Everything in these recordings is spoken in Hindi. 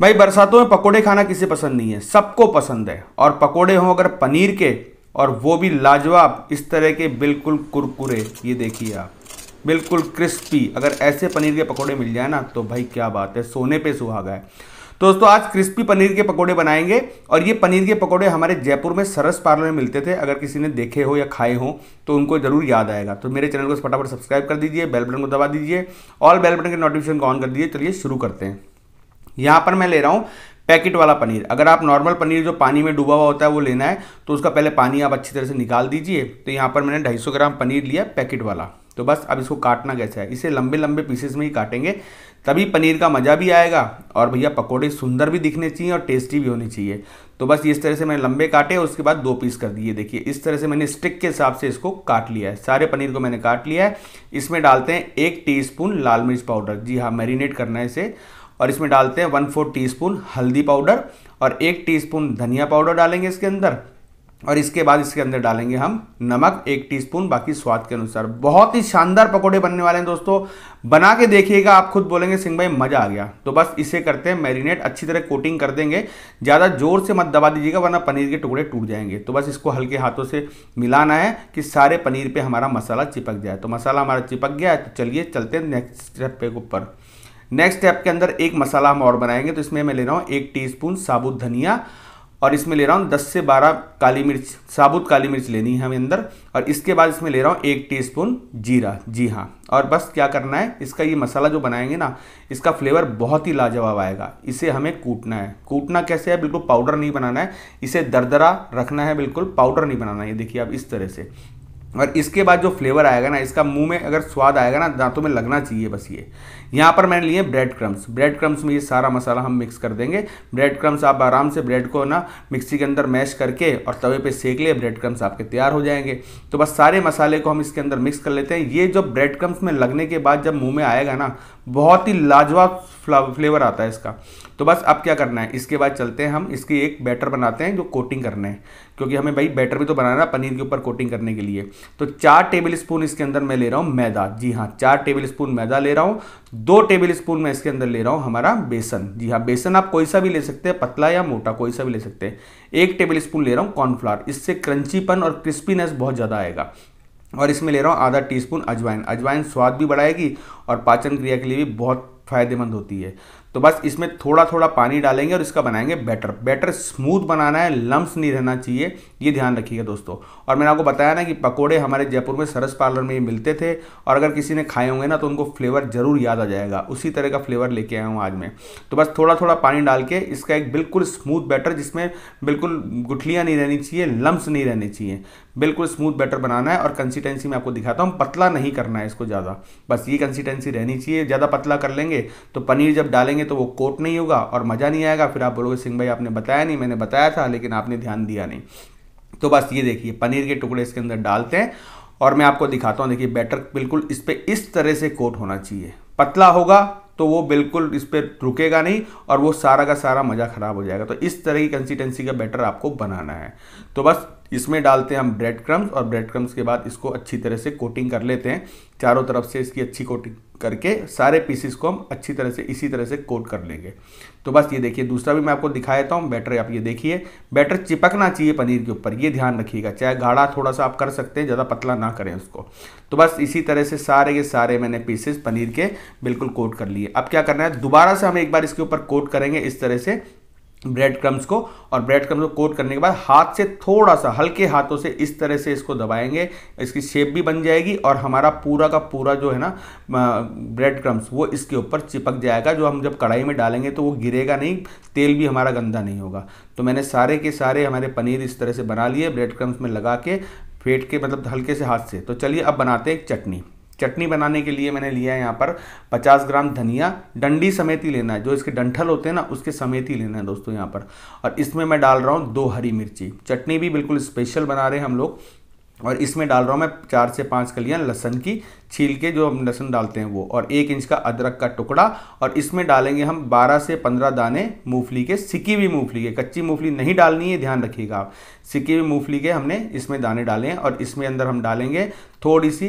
भाई बरसातों में पकोड़े खाना किसे पसंद नहीं है सबको पसंद है और पकोड़े हों अगर पनीर के और वो भी लाजवाब इस तरह के बिल्कुल कुरकुरे ये देखिए आप बिल्कुल क्रिस्पी अगर ऐसे पनीर के पकोड़े मिल जाए ना तो भाई क्या बात है सोने पे सुहागा है तो दोस्तों आज क्रिस्पी पनीर के पकोड़े बनाएंगे और ये पनीर के पकोड़े हमारे जयपुर में सरस पार्लर में मिलते थे अगर किसी ने देखे हो या खाए हो तो उनको जरूर याद आएगा तो मेरे चैनल को फटाफट सब्सक्राइब कर दीजिए बेल बटन को दबा दीजिए ऑल बेल बटन के नोटिफिकेशन को ऑन कर दीजिए चलिए शुरू करते हैं यहाँ पर मैं ले रहा हूँ पैकेट वाला पनीर अगर आप नॉर्मल पनीर जो पानी में डूबा हुआ होता है वो लेना है तो उसका पहले पानी आप अच्छी तरह से निकाल दीजिए तो यहाँ पर मैंने 250 ग्राम पनीर लिया पैकेट वाला तो बस अब इसको काटना कैसा है इसे लंबे लंबे पीसेस में ही काटेंगे तभी पनीर का मज़ा भी आएगा और भैया पकौड़े सुंदर भी दिखने चाहिए और टेस्टी भी होनी चाहिए तो बस इस तरह से मैंने लंबे काटे उसके बाद दो पीस कर दिए देखिए इस तरह से मैंने स्टिक के हिसाब से इसको काट लिया है सारे पनीर को मैंने काट लिया है इसमें डालते हैं एक टी लाल मिर्च पाउडर जी हाँ मैरिनेट करना है इसे और इसमें डालते हैं वन फोर टी हल्दी पाउडर और एक टीस्पून धनिया पाउडर डालेंगे इसके अंदर और इसके बाद इसके अंदर डालेंगे हम नमक एक टीस्पून बाकी स्वाद के अनुसार बहुत ही शानदार पकोड़े बनने वाले हैं दोस्तों बना के देखिएगा आप खुद बोलेंगे सिंह भाई मज़ा आ गया तो बस इसे करते हैं मैरिनेट अच्छी तरह कोटिंग कर देंगे ज़्यादा जोर से मत दबा दीजिएगा वरना पनीर के टुकड़े टूट जाएंगे तो बस इसको हल्के हाथों से मिलाना है कि सारे पनीर पर हमारा मसाला चिपक जाए तो मसाला हमारा चिपक गया है तो चलिए चलते हैं नेक्स्ट स्टेप के ऊपर नेक्स्ट स्टेप के अंदर एक मसाला हम और बनाएंगे तो इसमें मैं ले रहा हूँ एक टीस्पून साबुत धनिया और इसमें ले रहा हूँ 10 से 12 काली मिर्च साबुत काली मिर्च लेनी है हमें अंदर और इसके बाद इसमें ले रहा हूँ एक टीस्पून जीरा जी हाँ और बस क्या करना है इसका ये मसाला जो बनाएंगे ना इसका फ्लेवर बहुत ही लाजवाब आएगा इसे हमें कूटना है कूटना कैसे है बिल्कुल पाउडर नहीं बनाना है इसे दरदरा रखना है बिल्कुल पाउडर नहीं बनाना है देखिए आप इस तरह से और इसके बाद जो फ्लेवर आएगा ना इसका मुंह में अगर स्वाद आएगा ना दांतों में लगना चाहिए बस ये यहाँ पर मैंने लिए ब्रेड क्रम्स ब्रेड क्रम्स में ये सारा मसाला हम मिक्स कर देंगे ब्रेड क्रम्स आप आराम से ब्रेड को ना मिक्सी के अंदर मैश करके और तवे पे सेक लिए ब्रेड क्रम्स आपके तैयार हो जाएंगे तो बस सारे मसाले को हम इसके अंदर मिक्स कर लेते हैं ये जो ब्रेड क्रम्स में लगने के बाद जब मुँह में आएगा ना बहुत ही लाजवाब फ्लेवर आता है इसका तो बस अब क्या करना है इसके बाद चलते हैं हम इसकी एक बैटर बनाते हैं जो कोटिंग करना है क्योंकि हमें भाई बैटर भी तो बनाना है पनीर के ऊपर कोटिंग करने के लिए तो चार टेबल स्पून इसके अंदर मैं ले रहा हूँ मैदा जी हाँ चार टेबल स्पून मैदा ले रहा हूँ दो टेबल स्पून मैं इसके अंदर ले रहा हूँ हमारा बेसन जी हाँ बेसन आप कोई सा भी ले सकते हैं पतला या मोटा कोई सा भी ले सकते हैं एक टेबल स्पून ले रहा हूँ कॉर्नफ्लावर इससे क्रंचीपन और क्रिस्पीनेस बहुत ज़्यादा आएगा और इसमें ले रहा हूँ आधा टी स्पून अजवाइन अजवाइन स्वाद भी बढ़ाएगी और पाचन क्रिया के लिए भी बहुत फायदेमंद होती है तो बस इसमें थोड़ा थोड़ा पानी डालेंगे और इसका बनाएंगे बैटर बैटर स्मूथ बनाना है लम्स नहीं रहना चाहिए ये ध्यान रखिएगा दोस्तों और मैंने आपको बताया ना कि पकोड़े हमारे जयपुर में सरस पार्लर में ये मिलते थे और अगर किसी ने खाए होंगे ना तो उनको फ्लेवर ज़रूर याद आ जाएगा उसी तरह का फ्लेवर लेके आया हूँ आज मैं तो बस थोड़ा थोड़ा पानी डाल के इसका एक बिल्कुल स्मूथ बैटर जिसमें बिल्कुल गुठलियाँ नहीं रहनी चाहिए लम्स नहीं रहने चाहिए बिल्कुल स्मूथ बैटर बनाना है और कंसिस्टेंसी मैं आपको दिखाता हूँ पतला नहीं करना है इसको ज़्यादा बस ये कंसिस्टेंसी रहनी चाहिए ज़्यादा पतला कर लेंगे तो पनीर जब डालेंगे देंगे तो वो कोट नहीं होगा और मज़ा नहीं आएगा फिर आप बोलोगे सिंह भाई आपने बताया नहीं मैंने बताया था लेकिन आपने ध्यान दिया नहीं तो बस ये देखिए पनीर के टुकड़े इसके अंदर डालते हैं और मैं आपको दिखाता हूँ देखिए बैटर बिल्कुल इस पर इस तरह से कोट होना चाहिए पतला होगा तो वो बिल्कुल इस पर रुकेगा नहीं और वो सारा का सारा मज़ा ख़राब हो जाएगा तो इस तरह की कंसिस्टेंसी का बैटर आपको बनाना है तो बस इसमें डालते हैं हम ब्रेड क्रम्स और ब्रेड क्रम्स के बाद इसको अच्छी तरह से कोटिंग कर लेते हैं चारों तरफ से इसकी अच्छी कोटिंग करके सारे पीसेस को हम अच्छी तरह से इसी तरह से कोट कर लेंगे तो बस ये देखिए दूसरा भी मैं आपको दिखा देता हूँ बैटर आप ये देखिए बैटर चिपकना चाहिए पनीर के ऊपर ये ध्यान रखिएगा चाहे गाढ़ा थोड़ा सा आप कर सकते हैं ज़्यादा पतला ना करें उसको तो बस इसी तरह से सारे के सारे मैंने पीसेस पनीर के बिल्कुल कोट कर लिए अब क्या करना है दोबारा से हम एक बार इसके ऊपर कोट करेंगे इस तरह से ब्रेड क्रम्स को और ब्रेड क्रम्स को कोट करने के बाद हाथ से थोड़ा सा हल्के हाथों से इस तरह से इसको दबाएंगे इसकी शेप भी बन जाएगी और हमारा पूरा का पूरा जो है ना ब्रेड क्रम्स वो इसके ऊपर चिपक जाएगा जो हम जब कढ़ाई में डालेंगे तो वो गिरेगा नहीं तेल भी हमारा गंदा नहीं होगा तो मैंने सारे के सारे हमारे पनीर इस तरह से बना लिए ब्रेड क्रम्स में लगा के फेंट के मतलब हल्के से हाथ से तो चलिए अब बनाते हैं एक चटनी चटनी बनाने के लिए मैंने लिया है यहाँ पर 50 ग्राम धनिया डंडी समेत ही लेना है जो इसके डंठल होते हैं ना उसके समेत ही लेना है दोस्तों यहाँ पर और इसमें मैं डाल रहा हूँ दो हरी मिर्ची चटनी भी बिल्कुल स्पेशल बना रहे हैं हम लोग और इसमें डाल रहा हूँ मैं चार से पाँच कलियाँ लहसन की छील के जो हम लहसुन डालते हैं वो और एक इंच का अदरक का टुकड़ा और इसमें डालेंगे हम 12 से 15 दाने मूंगफली के सिकी हुई मूंगफली के कच्ची मूंगफली नहीं डालनी है ध्यान रखिएगा आप सिकी हुई मूंगफली के हमने इसमें दाने डाले हैं और इसमें अंदर हम डालेंगे थोड़ी सी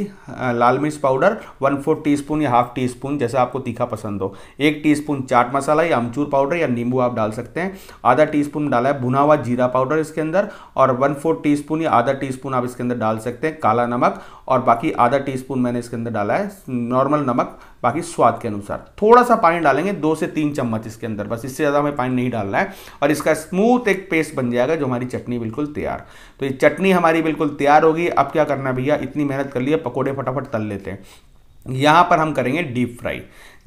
लाल मिर्च powder one four teaspoon या हाफ टी स्पून जैसा आपको तीखा पसंद हो एक टी स्पून चाट मसाला या अमचूर पाउडर या नींबू आप डाल सकते हैं आधा टी स्पून डाला है भुना हुआ जीरा पाउडर इसके अंदर और वन फोर टी स्पून या आधा टी स्पून आप इसके अंदर डाल सकते हैं काला नमक और बाकी आधा टी स्पून मैंने इसके इसके अंदर डाला है नॉर्मल नमक बाकी स्वाद के अनुसार थोड़ा सा पानी डालेंगे दो से तीन चम्मच इसके अंदर बस इससे ज़्यादा हमें पानी नहीं डालना है और इसका स्मूथ एक पेस्ट बन जाएगा जो हमारी चटनी बिल्कुल तैयार तो ये चटनी हमारी बिल्कुल तैयार होगी अब क्या करना भैया इतनी मेहनत कर लिया पकौड़े फटाफट तल लेते हैं यहाँ पर हम करेंगे डीप फ्राई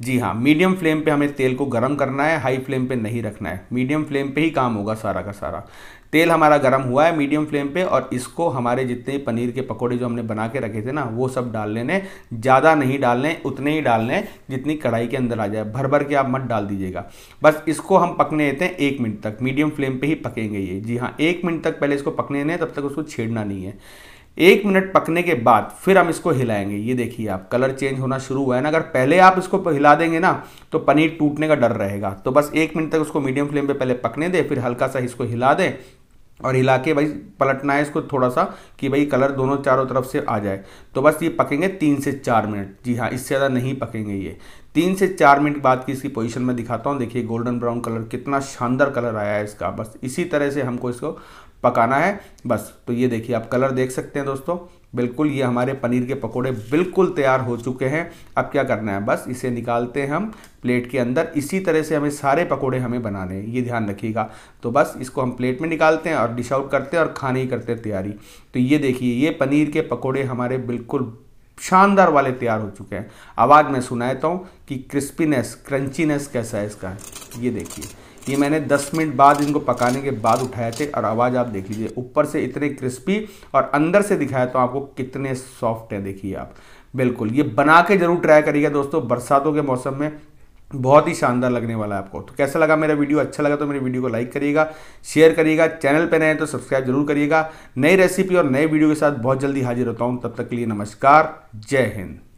जी हाँ मीडियम फ्लेम पे हमें तेल को गरम करना है हाई फ्लेम पे नहीं रखना है मीडियम फ्लेम पे ही काम होगा सारा का सारा तेल हमारा गर्म हुआ है मीडियम फ्लेम पे और इसको हमारे जितने पनीर के पकोड़े जो हमने बना के रखे थे ना वो सब डाल लेने ज़्यादा नहीं डालने उतने ही डालने जितनी कढ़ाई के अंदर आ जाए भर भर के आप मत डाल दीजिएगा बस इसको हम पकने देते हैं एक मिनट तक मीडियम फ्लेम पर ही पकेंगे ये जी हाँ एक मिनट तक पहले इसको पकने देने तब तक उसको छेड़ना नहीं है एक मिनट पकने के बाद फिर हम इसको हिलाएंगे ये देखिए आप कलर चेंज होना शुरू हुआ है ना अगर पहले आप इसको हिला देंगे ना तो पनीर टूटने का डर रहेगा तो बस एक मिनट तक उसको मीडियम फ्लेम पे पहले पकने दें फिर हल्का सा इसको हिला दें और हिला के भाई पलटना है इसको थोड़ा सा कि भाई कलर दोनों चारों तरफ से आ जाए तो बस ये पकेंगे तीन से चार मिनट जी हाँ इससे ज़्यादा नहीं पकेंगे ये तीन से चार मिनट बाद की इसकी पोजीशन में दिखाता हूँ देखिए गोल्डन ब्राउन कलर कितना शानदार कलर आया है इसका बस इसी तरह से हमको इसको पकाना है बस तो ये देखिए आप कलर देख सकते हैं दोस्तों बिल्कुल ये हमारे पनीर के पकोड़े बिल्कुल तैयार हो चुके हैं अब क्या करना है बस इसे निकालते हैं हम प्लेट के अंदर इसी तरह से हमें सारे पकोड़े हमें बनाने हैं ये ध्यान रखिएगा तो बस इसको हम प्लेट में निकालते हैं और डिश आउट करते हैं और खाने ही करते हैं तैयारी तो ये देखिए ये पनीर के पकौड़े हमारे बिल्कुल शानदार वाले तैयार हो चुके हैं आवाज़ मैं सुनाता हूँ कि क्रिस्पीनेस क्रंचीनेस कैसा है इसका ये देखिए ये मैंने 10 मिनट बाद इनको पकाने के बाद उठाए थे और आवाज़ आप देख लीजिए ऊपर से इतने क्रिस्पी और अंदर से दिखाया तो आपको कितने सॉफ्ट हैं देखिए आप बिल्कुल ये बना के ज़रूर ट्राई करिएगा दोस्तों बरसातों के मौसम में बहुत ही शानदार लगने वाला है आपको तो कैसा लगा मेरा वीडियो अच्छा लगा तो मेरे वीडियो को लाइक करिएगा शेयर करिएगा चैनल पर नए तो सब्सक्राइब जरूर करिएगा नई रेसिपी और नए वीडियो के साथ बहुत जल्दी हाजिर होता हूँ तब तक के लिए नमस्कार जय हिंद